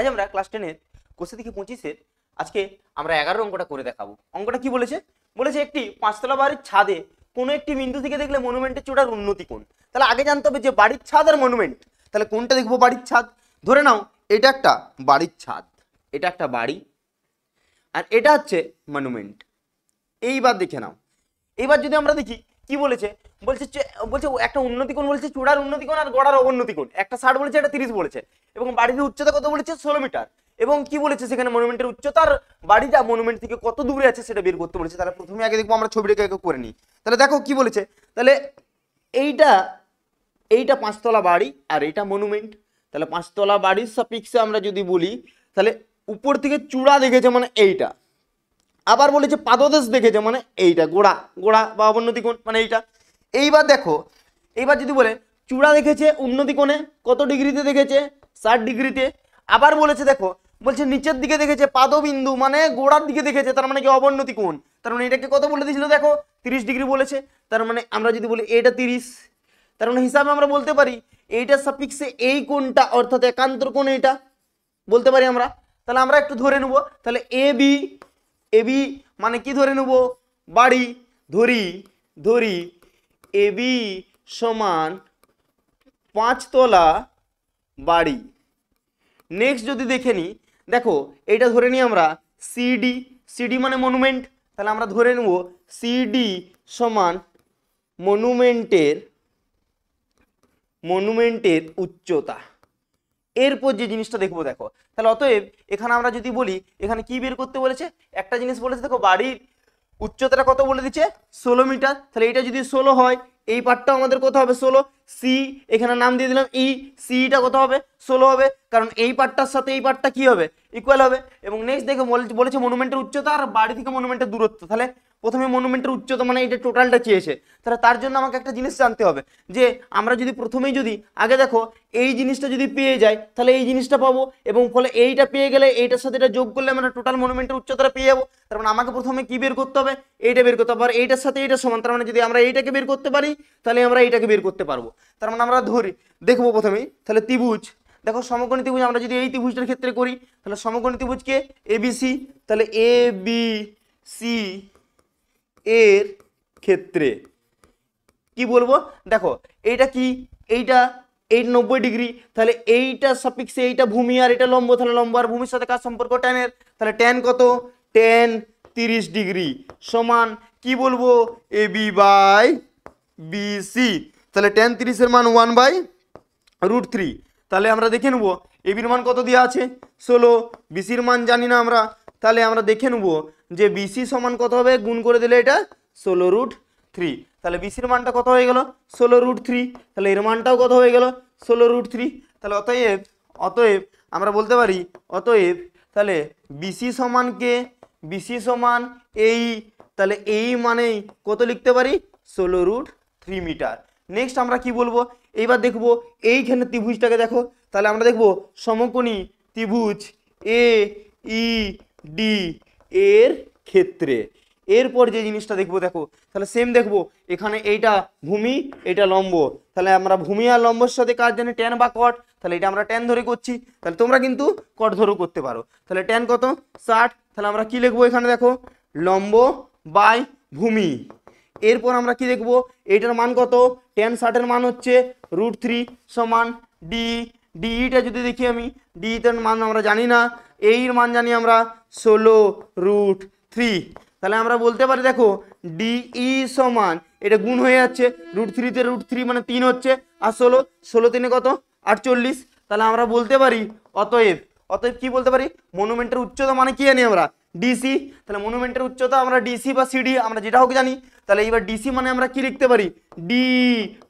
আজ আমরা ক্লাস টেনের কোষে থেকে পঁচিশের আজকে আমরা এগারো অঙ্কটা করে দেখাবো অঙ্কটা কি বলেছে বলেছে একটি পাঁচতলা বাড়ির ছাদে কোনো একটি বিন্দু থেকে দেখলে মনুমেন্টের চোটার উন্নতি কোন তাহলে আগে জানতে হবে যে বাড়ির ছাদ আর মনুমেন্ট তাহলে কোনটা দেখবো বাড়ির ছাদ ধরে নাও এটা একটা বাড়ির ছাদ এটা একটা বাড়ি আর এটা হচ্ছে মনুমেন্ট এইবার দেখে নাও এবার যদি আমরা দেখি কি বলেছে বলছে বলছে একটা উন্নতি কোন বলছে চূড়ার উন্নতি কোন আর গড়ার অবনতি কোন একটা ষাট বলেছে একটা তিরিশ বলেছে এবং বাড়ির উচ্চতা কত বলেছে ষোলো মিটার এবং কি বলেছে সেখানে মনুমেন্টের উচ্চতার বাড়িটা মনুমেন্ট থেকে কত দূরে আছে সেটা বের করতে বলেছে তাহলে প্রথমে আগে দেখবো আমরা ছবিটাকে একে করে নিই তাহলে দেখো কি বলেছে তাহলে এইটা এইটা পাঁচতলা বাড়ি আর এইটা মনুমেন্ট তাহলে পাঁচতলা বাড়ির সাপিক্সে আমরা যদি বলি তাহলে উপর থেকে চূড়া দেখেছে মানে এইটা আবার বলেছে পাদদেশ দেখেছে মানে এইটা গোড়া গোড়া বা অবনতি কোণ মানে এইটা এইবার দেখো এইবার যদি বলে চূড়া দেখেছে উন্নতি কোণে কত ডিগ্রিতে দেখেছে ষাট ডিগ্রিতে আবার বলেছে দেখো বলছে নিচের দিকে দেখেছে পাদবিন্দু মানে গোড়ার দিকে দেখেছে তার মানে কি অবনতি কোণ তার মানে এটাকে কত বলে দিয়েছিল দেখো তিরিশ ডিগ্রি বলেছে তার মানে আমরা যদি বলি এটা তিরিশ তার মানে হিসাবে আমরা বলতে পারি এইটা সাপিক্সে এই কোণটা অর্থাৎ একান্তর কোণ এইটা বলতে পারি আমরা তাহলে আমরা একটু ধরে নেব তাহলে এ বি এবি মানে কি ধরে নেব বাড়ি ধরি ধরি এবি সমান পাঁচতলা বাড়ি নেক্সট যদি দেখে নিই দেখো এটা ধরে নিই আমরা সিডি সিডি মানে মনুমেন্ট তাহলে আমরা ধরে নেব সিডি সমান মনুমেন্টের মনুমেন্টের উচ্চতা এরপর যে জিনিসটা দেখবো দেখো তাহলে অতএব এখানে আমরা যদি বলি এখানে কি বের করতে বলেছে একটা জিনিস বলেছে দেখো বাড়ির উচ্চতাটা কত বলে দিচ্ছে ষোলো মিটার তাহলে এটা যদি ষোলো হয় এই পার্টটাও আমাদের কত হবে ষোলো সি এখানে নাম দিয়ে দিলাম ই e, সিটা কত হবে ষোলো হবে কারণ এই পার্টটার সাথে এই পার্টটা কি হবে ইকুয়াল হবে এবং নেক্সট দেখে বলেছে মনুমেন্টের উচ্চতা আর বাড়ি থেকে মনুমেন্টের দূরত্ব তাহলে প্রথমে মনুমেন্টের উচ্চতা মানে এটা টোটালটা চেয়েছে তাহলে তার জন্য আমাকে একটা জিনিস জানতে হবে যে আমরা যদি প্রথমেই যদি আগে দেখো এই জিনিসটা যদি পেয়ে যাই তাহলে এই জিনিসটা পাবো এবং ফলে এইটা পেয়ে গেলে এইটার সাথে এটা যোগ করলে আমরা টোটাল মনুমেন্টের উচ্চতাটা পেয়ে যাবো তার মানে আমাকে প্রথমে কি বের করতে হবে এইটা বের করতে হবে আর এইটার সাথে এইটা সমান তার মানে যদি আমরা এইটাকে বের করতে পারি তাহলে আমরা এইটাকে বের করতে পারবো তার মানে আমরা ধরি দেখবো প্রথমেই তাহলে ত্রিভুজ দেখো সমকোণী ত্রিভুজ আমরা যদি এই ত্রিভুজটার ক্ষেত্রে করি তাহলে সমকোণী ত্রিভুজকে এবিসি তাহলে এ বি সি এর ক্ষেত্রে কি বলবো দেখো এইটা কি এইটা এই নব্বই ডিগ্রি তাহলে এইটা সাপেক্ষে এইটা ভূমি আর এটা লম্ব তাহলে লম্ব আর ভূমির সাথে কার সম্পর্ক ট্যানের তাহলে ট্যান কত ট্যান তিরিশ ডিগ্রি সমান কি বলবো এ বি বাই বিসি তাহলে ট্যান তিরিশের মান ওয়ান বাই রুট থ্রি তাহলে আমরা দেখে নেব এবির মান কত দেওয়া আছে ষোলো বিসির মান জানি না আমরা তাহলে আমরা দেখে নেব যে বিসি সমান কত হবে গুণ করে দিলে এটা ষোলো রুট থ্রি তাহলে বিসির মানটা কত হয়ে গেল ষোলো রুট থ্রি তাহলে এর মানটাও কত হয়ে গেল ষোলো রুট থ্রি তাহলে অতএব অতএব আমরা বলতে পারি অতএব তাহলে বিসি সমান কে বিসি সমান এই তাহলে এই মানেই কত লিখতে পারি ষোলো রুট থ্রি মিটার নেক্সট আমরা কি বলবো এইবার দেখব এইখানে ত্রিভুজটাকে দেখো তাহলে আমরা দেখব সমকোণী ত্রিভুজ এ ই ডি এর ক্ষেত্রে এরপর যে জিনিসটা দেখবো দেখো তাহলে সেম দেখবো এখানে এইটা ভূমি এটা লম্ব তাহলে আমরা ভূমি আর লম্বর সাথে কাজ জানি ট্যান বা কট তাহলে এটা আমরা ট্যান ধরে করছি তাহলে তোমরা কিন্তু কট ধরেও করতে পারো তাহলে ট্যান কত ষাট তাহলে আমরা কি লিখবো এখানে দেখো লম্ব বাই ভূমি এরপর আমরা কি দেখবো এইটার মান কত ট্যান ষাটের মান হচ্ছে রুট থ্রি সমান ডি ডিইটা যদি দেখি আমি ডিইটার মান আমরা জানি না এইর মান জানি আমরা ষোলো রুট থ্রি তাহলে আমরা বলতে পারি দেখো ডিই সমান এটা গুণ হয়ে যাচ্ছে রুট থ্রিতে রুট থ্রি মানে তিন হচ্ছে আর ষোলো ষোলো তিনে কত আটচল্লিশ তাহলে আমরা বলতে পারি অতএব অতএব কি বলতে পারি মনুমেন্টের উচ্চতা মানে কী জানি আমরা ডিসি তাহলে মনুমেন্টের উচ্চতা আমরা ডিসি বা সিডি আমরা যেটা হোক জানি তাহলে এবার ডিসি মানে আমরা কি লিখতে পারি ডি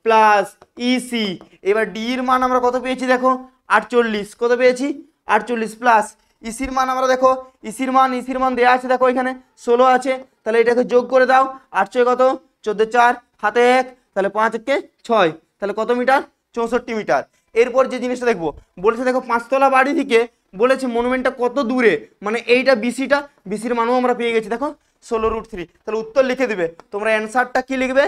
প্লাস ইসি এবার ডি এর মান আমরা কত পেয়েছি দেখো আটচল্লিশ কত পেয়েছি আটচল্লিশ প্লাস ইসির মান আমরা দেখো ইসির মান ইসির মান দেওয়া আছে দেখো এখানে ষোলো আছে তাহলে এটাকে যোগ করে দাও ছয় কত চোদ্দো চার হাতে এক তাহলে পাঁচ একে ছয় তাহলে কত মিটার চৌষট্টি মিটার এরপর যে জিনিসটা দেখবো বলেছে দেখো পাঁচতলা বাড়ি থেকে বলেছে মনুমেন্টটা কত দূরে মানে এইটা বিসিটা বিসির মানও আমরা পেয়ে গেছি দেখো ষোলো রুট থ্রি তাহলে উত্তর লিখে দিবে তোমরা অ্যান্সারটা কি লিখবে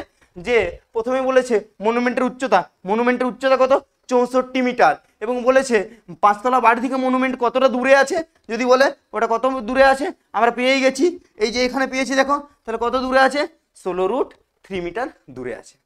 যে প্রথমে বলেছে মনুমেন্টের উচ্চতা মনুমেন্টের উচ্চতা কত চৌষট্টি মিটার এবং বলেছে পাঁচতলা বাড়ি থেকে মনুমেন্ট কতটা দূরে আছে যদি বলে ওটা কত দূরে আছে আমরা পেয়েই গেছি এই যে এখানে পেয়েছি দেখো তাহলে কত দূরে আছে ষোলো রুট থ্রি মিটার দূরে আছে